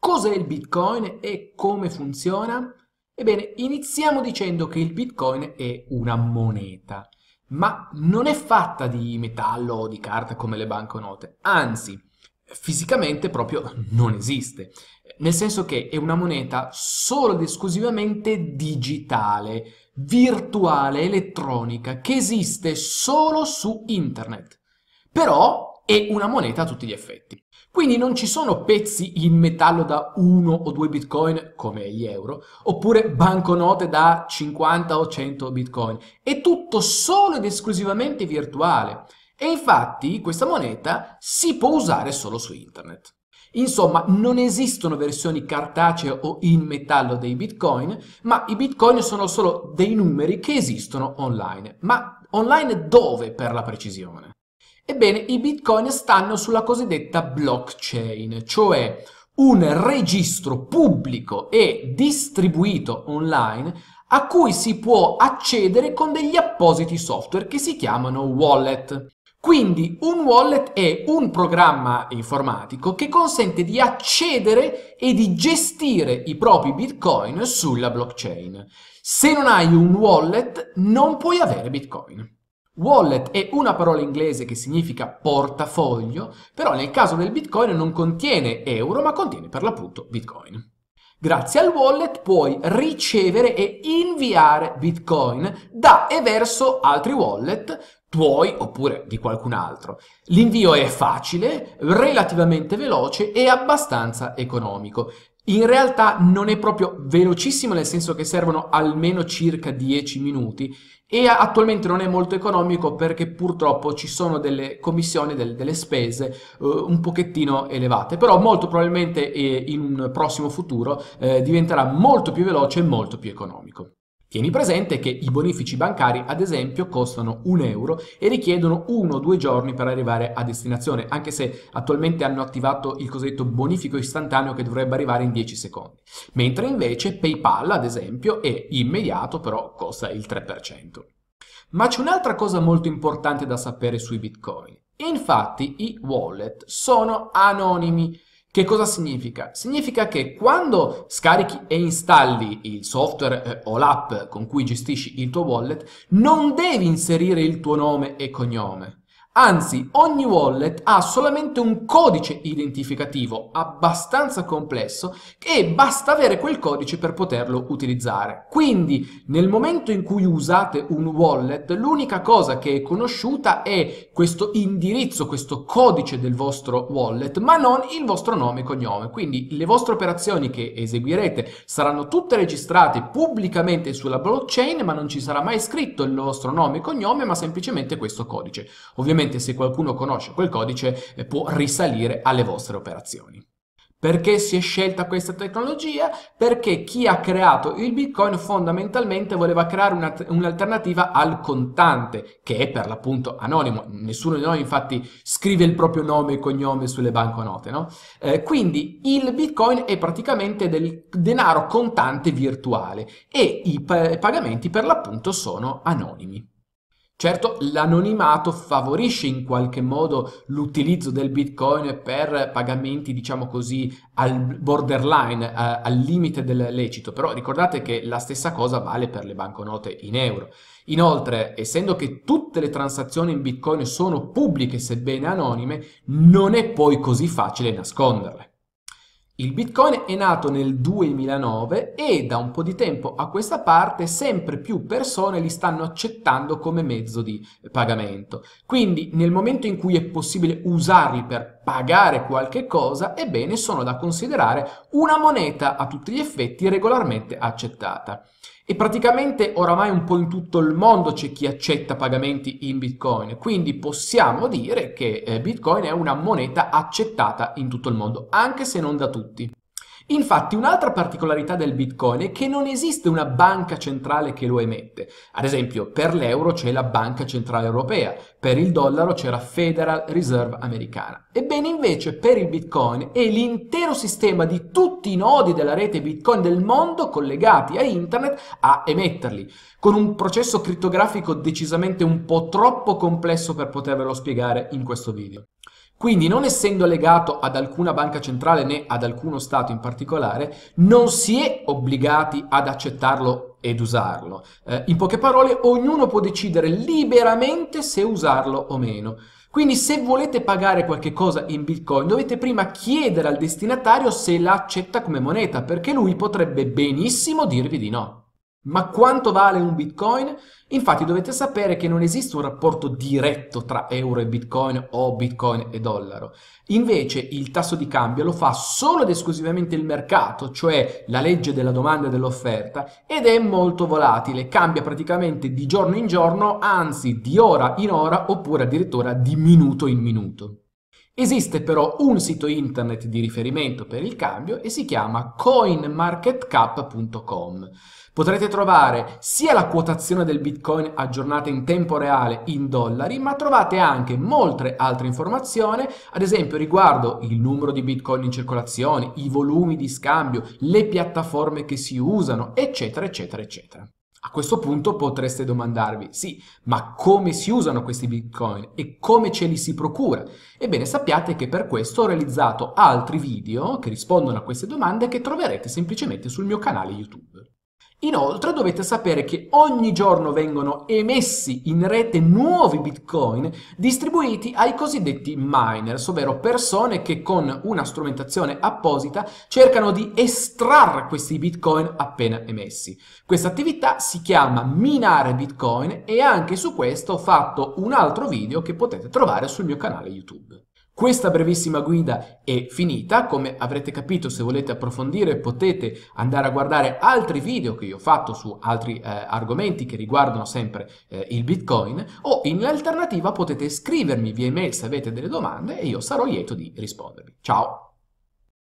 Cos'è il Bitcoin e come funziona? Ebbene, iniziamo dicendo che il Bitcoin è una moneta, ma non è fatta di metallo o di carta come le banconote, anzi, fisicamente proprio non esiste, nel senso che è una moneta solo ed esclusivamente digitale, virtuale, elettronica, che esiste solo su internet. Però è una moneta a tutti gli effetti. Quindi non ci sono pezzi in metallo da 1 o 2 bitcoin, come gli euro, oppure banconote da 50 o 100 bitcoin. È tutto solo ed esclusivamente virtuale. E infatti questa moneta si può usare solo su internet. Insomma, non esistono versioni cartacee o in metallo dei bitcoin, ma i bitcoin sono solo dei numeri che esistono online. Ma online dove per la precisione? Ebbene, i bitcoin stanno sulla cosiddetta blockchain, cioè un registro pubblico e distribuito online a cui si può accedere con degli appositi software che si chiamano wallet. Quindi un wallet è un programma informatico che consente di accedere e di gestire i propri bitcoin sulla blockchain. Se non hai un wallet non puoi avere bitcoin. Wallet è una parola inglese che significa portafoglio, però nel caso del Bitcoin non contiene euro, ma contiene per l'appunto Bitcoin. Grazie al wallet puoi ricevere e inviare Bitcoin da e verso altri wallet tuoi oppure di qualcun altro. L'invio è facile, relativamente veloce e abbastanza economico. In realtà non è proprio velocissimo nel senso che servono almeno circa 10 minuti e attualmente non è molto economico perché purtroppo ci sono delle commissioni, delle, delle spese eh, un pochettino elevate, però molto probabilmente eh, in un prossimo futuro eh, diventerà molto più veloce e molto più economico. Tieni presente che i bonifici bancari, ad esempio, costano 1 euro e richiedono 1-2 o giorni per arrivare a destinazione, anche se attualmente hanno attivato il cosiddetto bonifico istantaneo che dovrebbe arrivare in 10 secondi. Mentre invece PayPal, ad esempio, è immediato, però costa il 3%. Ma c'è un'altra cosa molto importante da sapere sui bitcoin. Infatti i wallet sono anonimi, che cosa significa? Significa che quando scarichi e installi il software eh, o l'app con cui gestisci il tuo wallet, non devi inserire il tuo nome e cognome, Anzi, ogni wallet ha solamente un codice identificativo abbastanza complesso e basta avere quel codice per poterlo utilizzare. Quindi, nel momento in cui usate un wallet, l'unica cosa che è conosciuta è questo indirizzo, questo codice del vostro wallet, ma non il vostro nome e cognome. Quindi le vostre operazioni che eseguirete saranno tutte registrate pubblicamente sulla blockchain, ma non ci sarà mai scritto il vostro nome e cognome, ma semplicemente questo codice. Ovviamente probabilmente se qualcuno conosce quel codice eh, può risalire alle vostre operazioni. Perché si è scelta questa tecnologia? Perché chi ha creato il Bitcoin fondamentalmente voleva creare un'alternativa al contante, che è per l'appunto anonimo. Nessuno di noi infatti scrive il proprio nome e cognome sulle banconote, no? Eh, quindi il Bitcoin è praticamente del denaro contante virtuale e i pagamenti per l'appunto sono anonimi. Certo, l'anonimato favorisce in qualche modo l'utilizzo del Bitcoin per pagamenti, diciamo così, al borderline, a, al limite del lecito, però ricordate che la stessa cosa vale per le banconote in euro. Inoltre, essendo che tutte le transazioni in Bitcoin sono pubbliche sebbene anonime, non è poi così facile nasconderle. Il Bitcoin è nato nel 2009 e da un po' di tempo a questa parte sempre più persone li stanno accettando come mezzo di pagamento. Quindi nel momento in cui è possibile usarli per pagare qualche cosa, ebbene sono da considerare una moneta a tutti gli effetti regolarmente accettata. E praticamente oramai un po' in tutto il mondo c'è chi accetta pagamenti in Bitcoin, quindi possiamo dire che eh, Bitcoin è una moneta accettata in tutto il mondo, anche se non da tutti. Infatti un'altra particolarità del Bitcoin è che non esiste una banca centrale che lo emette. Ad esempio per l'euro c'è la Banca Centrale Europea, per il dollaro c'è la Federal Reserve americana. Ebbene invece per il Bitcoin è l'intero sistema di tutti i nodi della rete Bitcoin del mondo collegati a internet a emetterli, con un processo criptografico decisamente un po' troppo complesso per potervelo spiegare in questo video. Quindi non essendo legato ad alcuna banca centrale né ad alcuno Stato in particolare, non si è obbligati ad accettarlo ed usarlo. Eh, in poche parole, ognuno può decidere liberamente se usarlo o meno. Quindi se volete pagare qualche cosa in Bitcoin dovete prima chiedere al destinatario se la accetta come moneta, perché lui potrebbe benissimo dirvi di no. Ma quanto vale un bitcoin? Infatti dovete sapere che non esiste un rapporto diretto tra euro e bitcoin o bitcoin e dollaro. Invece il tasso di cambio lo fa solo ed esclusivamente il mercato, cioè la legge della domanda e dell'offerta, ed è molto volatile, cambia praticamente di giorno in giorno, anzi di ora in ora oppure addirittura di minuto in minuto. Esiste però un sito internet di riferimento per il cambio e si chiama coinmarketcap.com. Potrete trovare sia la quotazione del Bitcoin aggiornata in tempo reale in dollari, ma trovate anche molte altre informazioni, ad esempio riguardo il numero di Bitcoin in circolazione, i volumi di scambio, le piattaforme che si usano, eccetera, eccetera, eccetera. A questo punto potreste domandarvi, sì, ma come si usano questi bitcoin e come ce li si procura? Ebbene sappiate che per questo ho realizzato altri video che rispondono a queste domande che troverete semplicemente sul mio canale YouTube. Inoltre dovete sapere che ogni giorno vengono emessi in rete nuovi bitcoin distribuiti ai cosiddetti miners, ovvero persone che con una strumentazione apposita cercano di estrarre questi bitcoin appena emessi. Questa attività si chiama minare bitcoin e anche su questo ho fatto un altro video che potete trovare sul mio canale YouTube. Questa brevissima guida è finita, come avrete capito se volete approfondire potete andare a guardare altri video che io ho fatto su altri eh, argomenti che riguardano sempre eh, il bitcoin o in alternativa potete scrivermi via email se avete delle domande e io sarò lieto di rispondervi. Ciao!